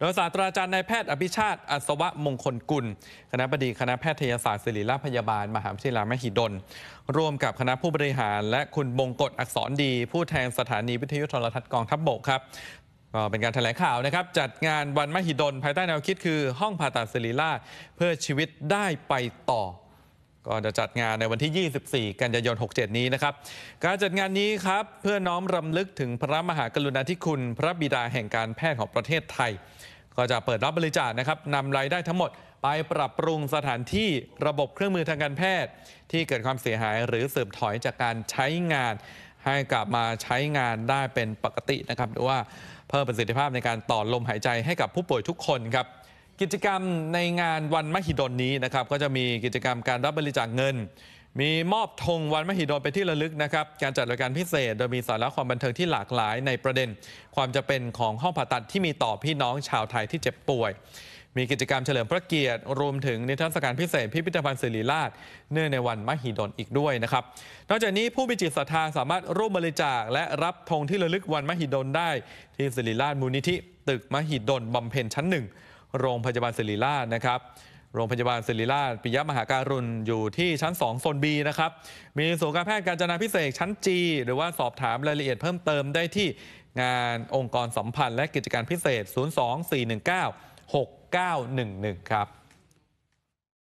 โดยศาสตราจารย์นายแพทย์อภิชาติอัศวะมงคลกุล คณะบดีคณะแพทยศาสตร์ศิริราชพยาบาล มหาวิทยาลัยมหิดล ร่วมกับคณะผู้บริหาร และคุณบงกฎอักษรดี ผู้แทนสถานีวิทยุโทรทัศน์กอง ทัพบกครับก็เป็นการถแถลงข่าวนะครับ จัดงานวันมหิดล ภายใต้แนวคิดคือห้องผ่าตัดศิริราชเพื่อชีวิตได้ไปต่อก็จะจัดงานในวันที่ 24 กันยายน 67 นี้นะครับ การจัดงานนี้ครับเพื่อน้อมรำลึกถึงพระมหากรุณาธิคุณ พระบิดาแห่งการแพทย์ของประเทศไทย ก็จะเปิดรับบริจาคนะครับนำรายได้ทั้งหมดไปปรับปรุงสถานที่ระบบเครื่องมือทางการแพทย์ ที่เกิดความเสียหายหรือเสื่อมถอยจากการใช้งาน ให้กลับมาใช้งานได้เป็นปกตินะครับหรือว่าเพิ่มประสิทธิภาพในการต่อลมหายใจให้กับผู้ป่วยทุกคนครับกิจกรรมในงานวันมหิดลนี้นะครับก็จะมีกิจกรรมการรับบริจาคเงิน มีมอบธงวันมหิดลไปที่ระลึกนะครับการจัดรายการพิเศษโดยมีสาระความบันเทิงที่หลากหลายในประเด็น ความจะเป็นของห้องผ่าตัดที่มีต่อพี่น้องชาวไทยที่เจ็บป่วย มีกิจกรรมเฉลิมพระเกียรติรวมถึงนิทรรศการพิเศษพิพิธภัณฑ์ศิริราชเนื่องในวันมหิดลอีกด้วยนะครับนอกจากนี้ผู้มีจิตศรัทธาสามารถร่วมบริจาค และรับธงที่ระลึกวันมหิดลได้ ที่ศิริราชมูลนิธิตึกมหิดลบำเพ็ญชั้นหนึ่งโรงพยาบาลศิริราชนะครับ โรงพยาบาลศิริราชปิยมหาการุณ อยู่ที่ชั้น 2โซนบีนะครับ มีศูนย์การแพทย์การจนาพิเศษชั้น G หรือว่าสอบถามรายละเอียดเพิ่มเติมได้ที่งานองค์กรสัมพันธ์และกิจการพิเศษ 02419 6911 ครับ